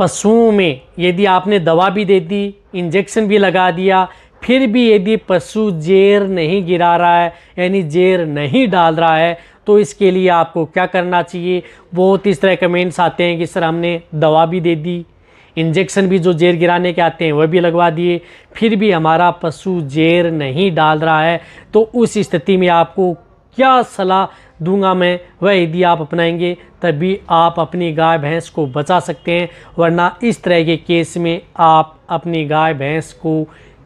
पशुओं में यदि आपने दवा भी दे दी इंजेक्शन भी लगा दिया फिर भी यदि पशु जेर नहीं गिरा रहा है यानी जेर नहीं डाल रहा है तो इसके लिए आपको क्या करना चाहिए बहुत इस तरह कमेंट्स आते हैं कि सर हमने दवा भी दे दी इंजेक्शन भी जो जेर गिराने के आते हैं वह भी लगवा दिए फिर भी हमारा पशु जेर नहीं डाल रहा है तो उस स्थिति में आपको क्या सलाह दूंगा मैं वह यदि आप अपनाएंगे तभी आप अपनी गाय भैंस को बचा सकते हैं वरना इस तरह के केस में आप अपनी गाय भैंस को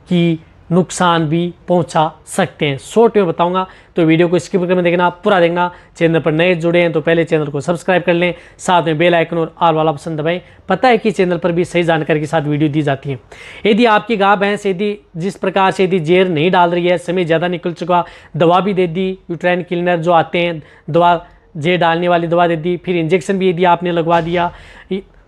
की नुकसान भी पहुंचा सकते हैं शॉर्ट में बताऊंगा तो वीडियो को स्किप करके देखना पूरा देखना चैनल पर नए जुड़े हैं तो पहले चैनल को सब्सक्राइब कर लें साथ में बेल आइकन और आल वाला पसंद दबाएं पता है कि चैनल पर भी सही जानकारी के साथ वीडियो दी जाती है यदि आपकी गाय भैंस यदि जिस प्रकार से यदि जेर नहीं डाल रही है समय ज़्यादा निकल चुका दवा भी दे दी यूट्राइन क्लीनर जो आते हैं दवा जेर डालने वाली दवा दे दी फिर इंजेक्शन भी यदि आपने लगवा दिया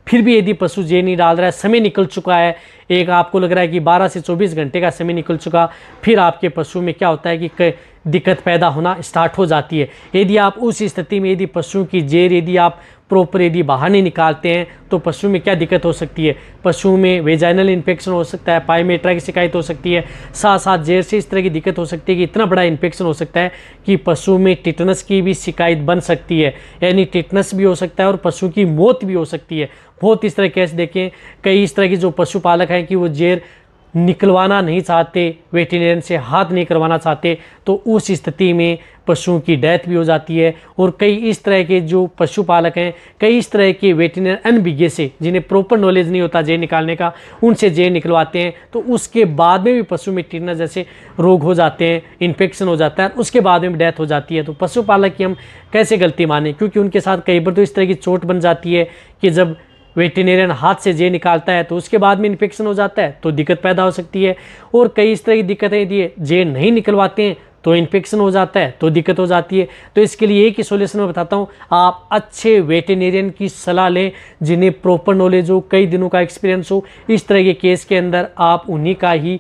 फिर भी यदि पशु जे नहीं डाल रहा है समय निकल चुका है एक आपको लग रहा है कि 12 से 24 घंटे का समय निकल चुका फिर आपके पशु में क्या होता है कि दिक्कत पैदा होना स्टार्ट हो जाती है यदि आप उस स्थिति में यदि पशु की जेर यदि आप प्रॉपर यदि बाहर नहीं निकालते हैं तो पशु में क्या दिक्कत हो सकती है पशु में वेजाइनल इन्फेक्शन हो सकता है पाइमेट्रा में की शिकायत हो सकती है साथ साथ जेर से इस तरह की दिक्कत हो सकती है कि इतना बड़ा इन्फेक्शन हो सकता है कि पशु में टिटनस की भी शिकायत बन सकती है यानी टिटनस भी हो सकता है और पशु की मौत भी हो सकती है बहुत इस तरह केस देखें कई इस तरह के जो पशुपालक हैं कि वो जेर निकलवाना नहीं चाहते वेटरिनरियन से हाथ नहीं करवाना चाहते तो उस स्थिति में पशुओं की डेथ भी हो जाती है और कई इस तरह के जो पशुपालक हैं कई इस तरह के वेटरिनर अनभिज्ञ से जिन्हें प्रॉपर नॉलेज नहीं होता जेल निकालने का उनसे जेल निकलवाते हैं तो उसके बाद में भी पशु में टीना जैसे रोग हो जाते हैं इन्फेक्शन हो जाता है उसके बाद में डेथ हो जाती है तो पशुपालक की हम कैसे गलती माने क्योंकि उनके साथ कई बार तो इस तरह की चोट बन जाती है कि जब वेटनेरियन हाथ से जे निकालता है तो उसके बाद में इन्फेक्शन हो जाता है तो दिक्कत पैदा हो सकती है और कई इस तरह की दिक्कतें यदि जे नहीं निकलवाते हैं तो इन्फेक्शन हो जाता है तो दिक्कत हो जाती है तो इसके लिए एक ही सोल्यूशन मैं बताता हूँ आप अच्छे वेटेनेरियन की सलाह लें जिन्हें प्रॉपर नॉलेज हो कई दिनों का एक्सपीरियंस हो इस तरह के केस के अंदर आप उन्हीं का ही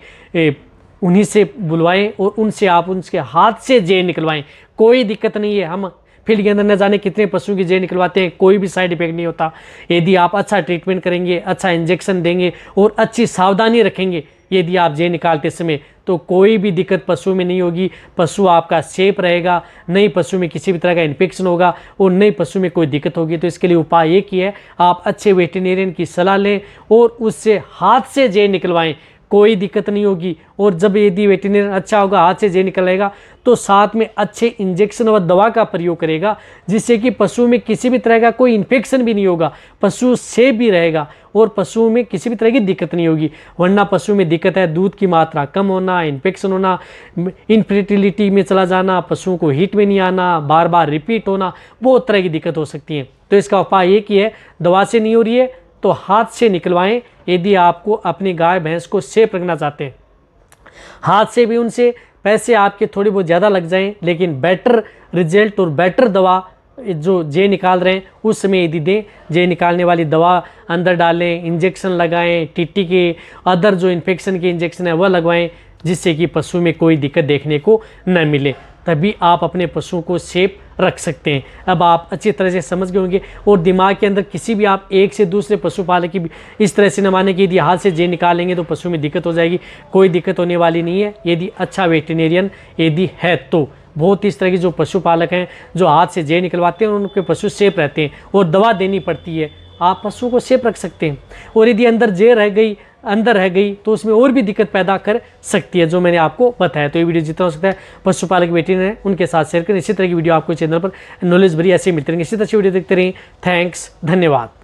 उन्हीं से बुलवाएं और उनसे आप उनके हाथ से जे निकलवाएं कोई दिक्कत नहीं है हम फील्ड के अंदर न जाने कितने पशुओं की जय निकलवाते हैं कोई भी साइड इफेक्ट नहीं होता यदि आप अच्छा ट्रीटमेंट करेंगे अच्छा इंजेक्शन देंगे और अच्छी सावधानी रखेंगे यदि आप जे निकालते समय तो कोई भी दिक्कत पशु में नहीं होगी पशु आपका सेफ रहेगा नहीं पशु में किसी भी तरह का इन्फेक्शन होगा और नहीं पशु में कोई दिक्कत होगी तो इसके लिए उपाय एक ही है आप अच्छे वेटनेरियन की सलाह लें और उससे हाथ से जे निकलवाएं कोई दिक्कत नहीं होगी और जब यदि वेटिनरी अच्छा होगा हाथ से जे निकलेगा तो साथ में अच्छे इंजेक्शन व दवा का प्रयोग करेगा जिससे कि पशु में किसी भी तरह का कोई इन्फेक्शन भी नहीं होगा पशु सेफ भी रहेगा और पशु में किसी भी तरह की दिक्कत नहीं होगी वरना पशु में दिक्कत है दूध की मात्रा कम होना इन्फेक्शन होना इनफर्टिलिटी में चला जाना पशुओं को हीट में नहीं आना बार बार रिपीट होना बहुत तरह की दिक्कत हो सकती है तो इसका उपाय एक ही है दवा से नहीं हो रही है तो हाथ से निकलवाएं यदि आपको अपनी गाय भैंस को सेफ रखना चाहते हैं हाथ से भी उनसे पैसे आपके थोड़े बहुत ज़्यादा लग जाएं लेकिन बेटर रिजल्ट और बेटर दवा जो जे निकाल रहे हैं उस समय यदि दें जे निकालने वाली दवा अंदर डालें इंजेक्शन लगाएं टिट्टी के अदर जो इन्फेक्शन के इंजेक्शन है वह लगवाएं जिससे कि पशु में कोई दिक्कत देखने को न मिले तभी आप अपने पशुओं को सेफ रख सकते हैं अब आप अच्छी तरह से समझ गए होंगे और दिमाग के अंदर किसी भी आप एक से दूसरे पशुपालक की इस तरह से न माने कि यदि हाथ से जे निकालेंगे तो पशु में दिक्कत हो जाएगी कोई दिक्कत होने वाली नहीं है यदि अच्छा वेटनेरियन यदि है तो बहुत इस तरह के जो पशुपालक हैं जो हाथ से जे निकलवाते हैं उनके पशु सेफ रहते हैं और दवा देनी पड़ती है आप पशुओं को सेफ रख सकते हैं और यदि अंदर जे रह गई अंदर रह गई तो उसमें और भी दिक्कत पैदा कर सकती है जो मैंने आपको बताया तो ये वीडियो जितना हो सकता है पशुपालक बेटी ने उनके साथ शेयर करें इसी तरह की वीडियो आपको चैनल पर नॉलेज भरी ऐसे मिलते रहेंगे इसी तरह से वीडियो देखते रहें थैंक्स धन्यवाद